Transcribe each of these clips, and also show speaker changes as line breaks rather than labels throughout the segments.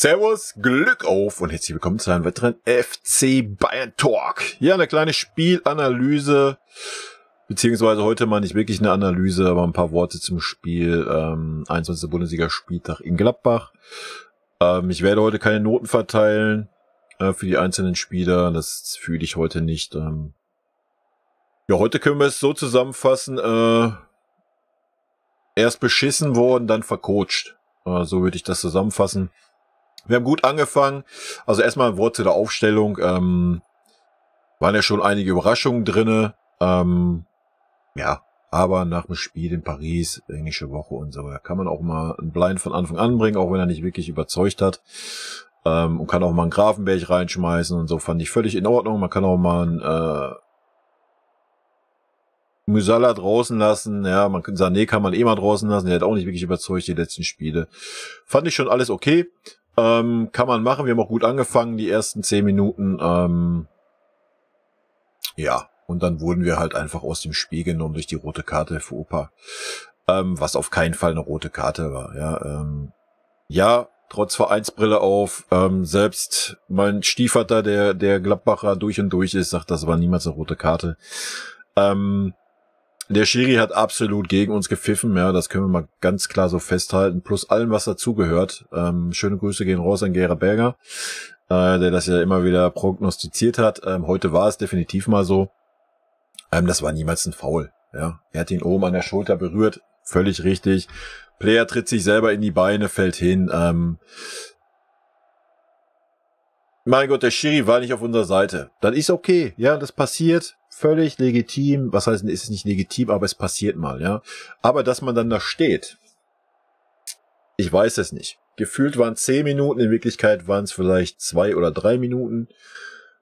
Servus, Glück auf und herzlich willkommen zu einem weiteren FC Bayern Talk. Ja, eine kleine Spielanalyse, beziehungsweise heute mal nicht wirklich eine Analyse, aber ein paar Worte zum Spiel ähm, 21. Bundesliga-Spieltag in Gladbach. Ähm, ich werde heute keine Noten verteilen äh, für die einzelnen Spieler, das fühle ich heute nicht. Ähm. Ja, heute können wir es so zusammenfassen, äh, erst beschissen worden, dann vercoacht. Äh, so würde ich das zusammenfassen. Wir haben gut angefangen. Also erstmal ein Wort zu der Aufstellung. Ähm, waren ja schon einige Überraschungen drinne. Ähm, ja, aber nach dem Spiel in Paris, englische Woche und so, da kann man auch mal einen Blind von Anfang an bringen, auch wenn er nicht wirklich überzeugt hat. Ähm, und kann auch mal einen Grafenberg reinschmeißen und so, fand ich völlig in Ordnung. Man kann auch mal einen äh, Musala draußen lassen. Ja, man kann Sané kann man eh mal draußen lassen. Der hat auch nicht wirklich überzeugt die letzten Spiele. Fand ich schon alles okay. Ähm, kann man machen. Wir haben auch gut angefangen, die ersten zehn Minuten. Ähm, ja, und dann wurden wir halt einfach aus dem Spiel genommen durch die rote Karte für Opa. Ähm, was auf keinen Fall eine rote Karte war. Ja, ähm, ja trotz Vereinsbrille auf. Ähm, selbst mein Stiefvater, der, der Gladbacher durch und durch ist, sagt, das war niemals eine rote Karte. Ähm, der Schiri hat absolut gegen uns gepfiffen, ja, das können wir mal ganz klar so festhalten, plus allem, was dazugehört. Ähm, schöne Grüße gehen raus an Gera Berger, äh, der das ja immer wieder prognostiziert hat. Ähm, heute war es definitiv mal so. Ähm, das war niemals ein Foul. Ja. Er hat ihn oben an der Schulter berührt, völlig richtig. Player tritt sich selber in die Beine, fällt hin. Ähm, mein Gott, der Schiri war nicht auf unserer Seite. Das ist okay. Ja, das passiert völlig legitim. Was heißt, ist es nicht legitim, aber es passiert mal, ja. Aber dass man dann da steht, ich weiß es nicht. Gefühlt waren zehn Minuten, in Wirklichkeit waren es vielleicht zwei oder drei Minuten.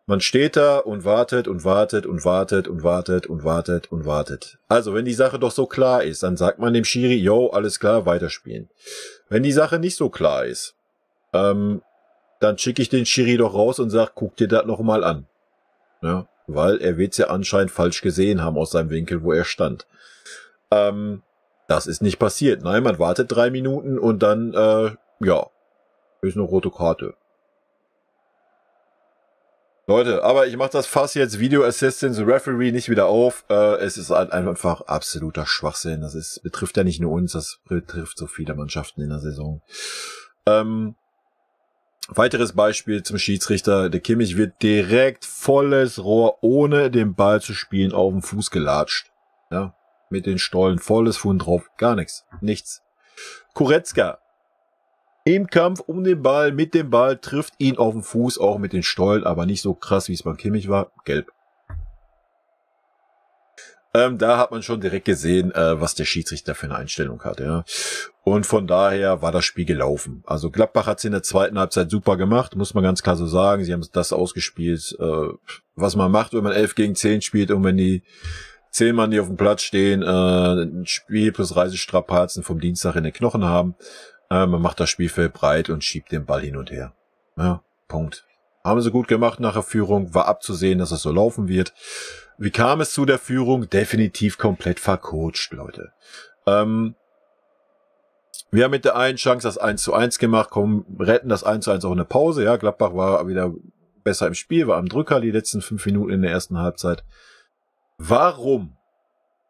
Man steht da und wartet und wartet und wartet und wartet und wartet und wartet. Also, wenn die Sache doch so klar ist, dann sagt man dem Schiri, yo, alles klar, weiterspielen. Wenn die Sache nicht so klar ist, ähm, dann schicke ich den Schiri doch raus und sag, guck dir das nochmal an. Ja weil er wird ja anscheinend falsch gesehen haben aus seinem Winkel, wo er stand. Ähm, das ist nicht passiert. Nein, man wartet drei Minuten und dann, äh, ja, ist eine rote Karte. Leute, aber ich mache das Fass jetzt Video Assistance Referee nicht wieder auf. Äh, es ist halt einfach absoluter Schwachsinn. Das ist, betrifft ja nicht nur uns, das betrifft so viele Mannschaften in der Saison. Ähm, Weiteres Beispiel zum Schiedsrichter. Der Kimmich wird direkt volles Rohr, ohne den Ball zu spielen, auf den Fuß gelatscht. Ja, mit den Stollen volles Fuß drauf. Gar nichts. Nichts. Kuretzka. Im Kampf um den Ball, mit dem Ball, trifft ihn auf den Fuß, auch mit den Stollen, aber nicht so krass, wie es beim Kimmich war. Gelb. Ähm, da hat man schon direkt gesehen, äh, was der Schiedsrichter für eine Einstellung hat. Ja. Und von daher war das Spiel gelaufen. Also Gladbach hat es in der zweiten Halbzeit super gemacht, muss man ganz klar so sagen. Sie haben das ausgespielt, äh, was man macht, wenn man 11 gegen 10 spielt und wenn die zehn Mann, die auf dem Platz stehen, äh, Spiel plus Reisestrapazen vom Dienstag in den Knochen haben. Äh, man macht das Spielfeld breit und schiebt den Ball hin und her. Ja, Punkt. Haben sie gut gemacht nach der Führung, war abzusehen, dass es das so laufen wird. Wie kam es zu der Führung? Definitiv komplett vercoacht, Leute. Ähm, wir haben mit der einen Chance das 1 zu 1 gemacht, kommen, retten das 1 zu 1 auch in der Pause. Ja, Gladbach war wieder besser im Spiel, war am Drücker die letzten fünf Minuten in der ersten Halbzeit. Warum?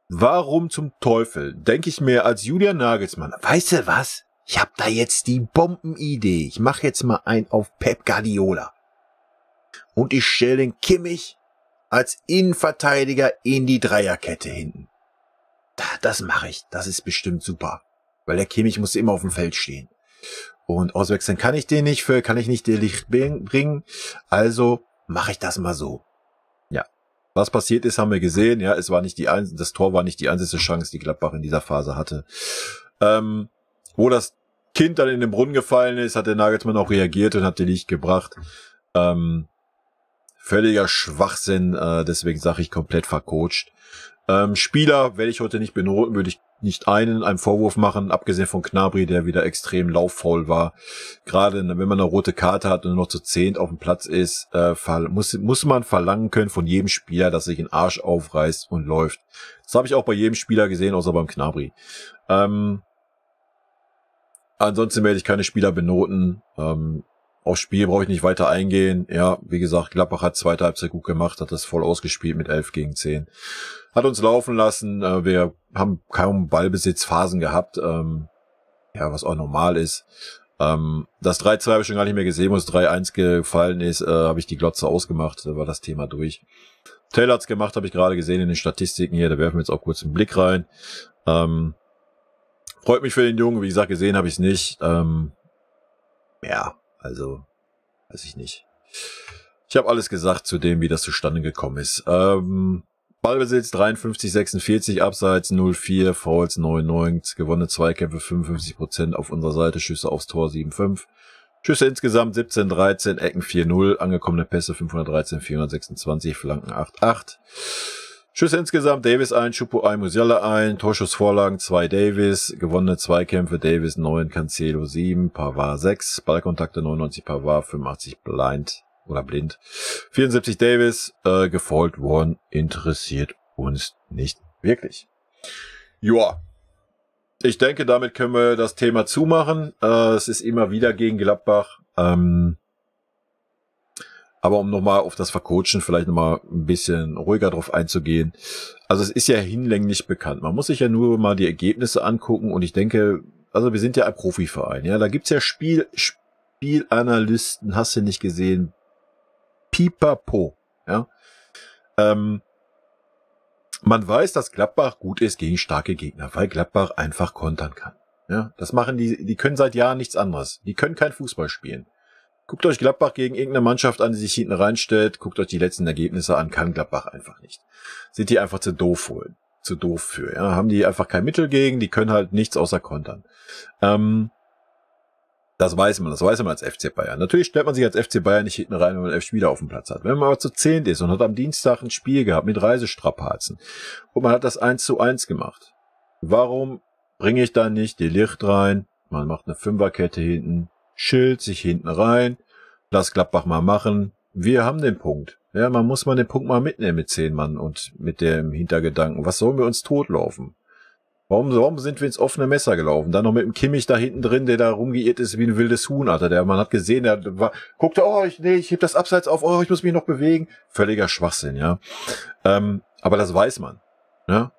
Warum zum Teufel denke ich mir als Julian Nagelsmann, weißt du was? Ich hab da jetzt die Bombenidee. Ich mach jetzt mal ein auf Pep Guardiola. Und ich stelle den Kimmich als Innenverteidiger in die Dreierkette hinten. Da, Das mache ich. Das ist bestimmt super. Weil der Kimmich muss immer auf dem Feld stehen. Und auswechseln kann ich den nicht, für, kann ich nicht Delicht bringen. Also mache ich das mal so. Ja. Was passiert ist, haben wir gesehen. Ja, es war nicht die einzige, das Tor war nicht die einzige Chance, die Gladbach in dieser Phase hatte. Ähm, wo das Kind dann in den Brunnen gefallen ist, hat der Nagelsmann auch reagiert und hat den Licht gebracht. Ähm, Völliger Schwachsinn, äh, deswegen sage ich komplett vercoacht. Ähm, Spieler werde ich heute nicht benoten, würde ich nicht einen einen Vorwurf machen, abgesehen von Knabri, der wieder extrem lauffaul war. Gerade ne, wenn man eine rote Karte hat und noch zu zehnt auf dem Platz ist, äh, muss, muss man verlangen können von jedem Spieler, dass sich ein Arsch aufreißt und läuft. Das habe ich auch bei jedem Spieler gesehen, außer beim Knabri. Ähm, ansonsten werde ich keine Spieler benoten. Ähm, Aufs Spiel brauche ich nicht weiter eingehen. Ja, wie gesagt, Gladbach hat zweite Halbzeit gut gemacht, hat das voll ausgespielt mit 11 gegen 10. Hat uns laufen lassen. Äh, wir haben kaum Ballbesitzphasen gehabt. Ähm, ja, was auch normal ist. Ähm, das 3-2 habe ich schon gar nicht mehr gesehen, wo es 3-1 gefallen ist, äh, habe ich die Glotze ausgemacht. Da war das Thema durch. Taylor hat's gemacht, habe ich gerade gesehen in den Statistiken hier. Da werfen wir jetzt auch kurz einen Blick rein. Ähm, freut mich für den Jungen. Wie gesagt, gesehen habe ich es nicht. ja, also, weiß ich nicht. Ich habe alles gesagt zu dem, wie das zustande gekommen ist. Ähm, Ballbesitz 53, 46, Abseits 04, Fouls 99, gewonnene Zweikämpfe 55% auf unserer Seite, Schüsse aufs Tor 7,5. Schüsse insgesamt 17, 13, Ecken 4-0, angekommene Pässe 513, 426, Flanken 8, 8. Schüsse insgesamt, Davis ein, Schupo ein, Musiala ein, Torschussvorlagen zwei Davis, gewonnene Zweikämpfe, Davis neun, Cancelo sieben, Pavard sechs, Ballkontakte 99, Pavard 85, Blind oder Blind, 74 Davis, äh, gefolgt worden, interessiert uns nicht wirklich. Joa. Ich denke, damit können wir das Thema zumachen. Äh, es ist immer wieder gegen Gladbach. Ähm, aber um nochmal auf das Vercoachen vielleicht nochmal ein bisschen ruhiger drauf einzugehen. Also es ist ja hinlänglich bekannt. Man muss sich ja nur mal die Ergebnisse angucken und ich denke, also wir sind ja ein Profiverein, ja. Da gibt es ja Spiel, Spielanalysten, hast du nicht gesehen. Pipapo, ja. Ähm, man weiß, dass Gladbach gut ist gegen starke Gegner, weil Gladbach einfach kontern kann. Ja, das machen die, die können seit Jahren nichts anderes. Die können kein Fußball spielen. Guckt euch Gladbach gegen irgendeine Mannschaft an, die sich hinten reinstellt. Guckt euch die letzten Ergebnisse an. Kann Gladbach einfach nicht. Sind die einfach zu doof holen. Zu doof für. Ja? Haben die einfach kein Mittel gegen. Die können halt nichts außer kontern. Ähm, das weiß man. Das weiß man als FC Bayern. Natürlich stellt man sich als FC Bayern nicht hinten rein, wenn man elf Spieler auf dem Platz hat. Wenn man aber zu zehnt ist und hat am Dienstag ein Spiel gehabt mit Reisestrapazen und man hat das eins zu eins gemacht. Warum bringe ich da nicht die Licht rein? Man macht eine Fünferkette hinten Schild sich hinten rein, lass Gladbach mal machen. Wir haben den Punkt. Ja, man muss mal den Punkt mal mitnehmen mit zehn Mann und mit dem Hintergedanken. Was sollen wir uns totlaufen? Warum, warum sind wir ins offene Messer gelaufen? Dann noch mit dem Kimmich da hinten drin, der da rumgeirrt ist wie ein wildes Huhn, Alter. Der, man hat gesehen, der war, guckte, oh, ich, nee, ich heb das Abseits auf, oh, ich muss mich noch bewegen. Völliger Schwachsinn, ja. Ähm, aber das weiß man. Ja?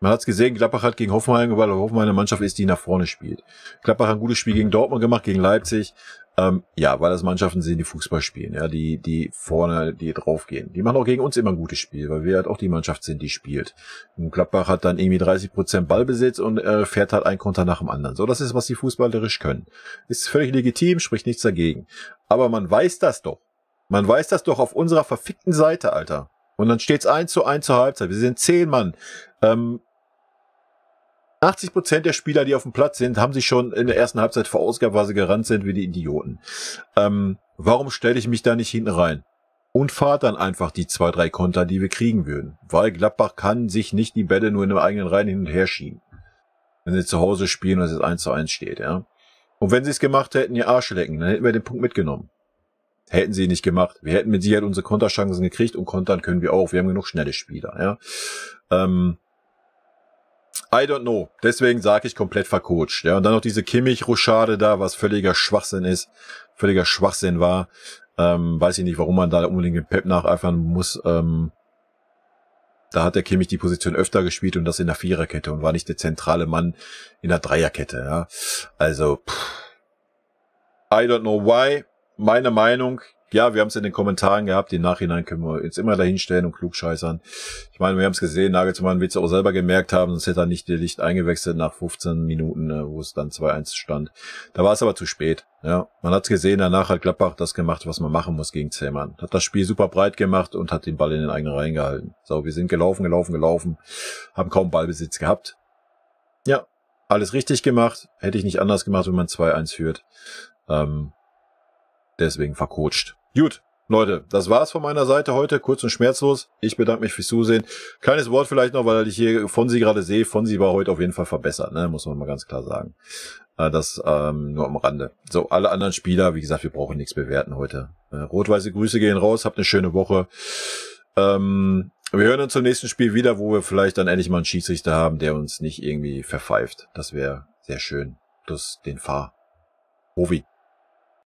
Man hat es gesehen, Gladbach hat gegen Hoffenheim, weil Hoffenheim eine Mannschaft ist, die nach vorne spielt. Gladbach hat ein gutes Spiel gegen Dortmund gemacht, gegen Leipzig. Ähm, ja, weil das Mannschaften sind, die Fußball spielen, ja, die, die vorne, die draufgehen. Die machen auch gegen uns immer ein gutes Spiel, weil wir halt auch die Mannschaft sind, die spielt. Und Gladbach hat dann irgendwie 30 Prozent Ballbesitz und äh, fährt halt ein Konter nach dem anderen. So, das ist, was die fußballerisch können. Ist völlig legitim, spricht nichts dagegen. Aber man weiß das doch. Man weiß das doch auf unserer verfickten Seite, Alter. Und dann steht's eins zu eins zur Halbzeit. Wir sind zehn Mann. Ähm, 80 Prozent der Spieler, die auf dem Platz sind, haben sich schon in der ersten Halbzeit verausgabt, weil sie gerannt sind wie die Idioten. Ähm, warum stelle ich mich da nicht hinten rein? Und fahrt dann einfach die zwei, drei Konter, die wir kriegen würden. Weil Gladbach kann sich nicht die Bälle nur in den eigenen Reihen hin und her schieben. Wenn sie zu Hause spielen und es jetzt 1 zu 1 steht, ja. Und wenn sie es gemacht hätten, ihr Arsch lecken, dann hätten wir den Punkt mitgenommen. Hätten sie nicht gemacht. Wir hätten mit Sicherheit unsere Konterchancen gekriegt und kontern können wir auch. Wir haben genug schnelle Spieler, ja. Ähm, I don't know. Deswegen sage ich komplett vercoacht. Ja, und dann noch diese Kimmich-Rochade da, was völliger Schwachsinn ist, völliger Schwachsinn war. Ähm, weiß ich nicht, warum man da unbedingt den Pep nacheifern muss. Ähm, da hat der Kimmich die Position öfter gespielt und das in der Viererkette und war nicht der zentrale Mann in der Dreierkette. Ja. Also, pff. I don't know why. Meine Meinung, ja, wir haben es in den Kommentaren gehabt. Im Nachhinein können wir jetzt immer dahinstellen und klugscheißern. Ich meine, wir haben es gesehen. Nagelsmann wird es auch selber gemerkt haben, sonst hätte er nicht Licht eingewechselt nach 15 Minuten, äh, wo es dann 2-1 stand. Da war es aber zu spät. Ja, man hat es gesehen. Danach hat Gladbach das gemacht, was man machen muss gegen Zähmann. Hat das Spiel super breit gemacht und hat den Ball in den eigenen Reihen gehalten. So, wir sind gelaufen, gelaufen, gelaufen, haben kaum Ballbesitz gehabt. Ja, alles richtig gemacht. Hätte ich nicht anders gemacht, wenn man 2-1 führt. Ähm, deswegen vercoacht. Gut, Leute, das war's von meiner Seite heute, kurz und schmerzlos. Ich bedanke mich fürs Zusehen. Kleines Wort vielleicht noch, weil ich hier Fonsi gerade sehe. Fonsi war heute auf jeden Fall verbessert, ne? muss man mal ganz klar sagen. Äh, das ähm, nur am Rande. So, alle anderen Spieler, wie gesagt, wir brauchen nichts bewerten heute. Äh, rot-weiße Grüße gehen raus, habt eine schöne Woche. Ähm, wir hören uns zum nächsten Spiel wieder, wo wir vielleicht dann endlich mal einen Schiedsrichter haben, der uns nicht irgendwie verpfeift. Das wäre sehr schön. Plus den Fahr. Hovi.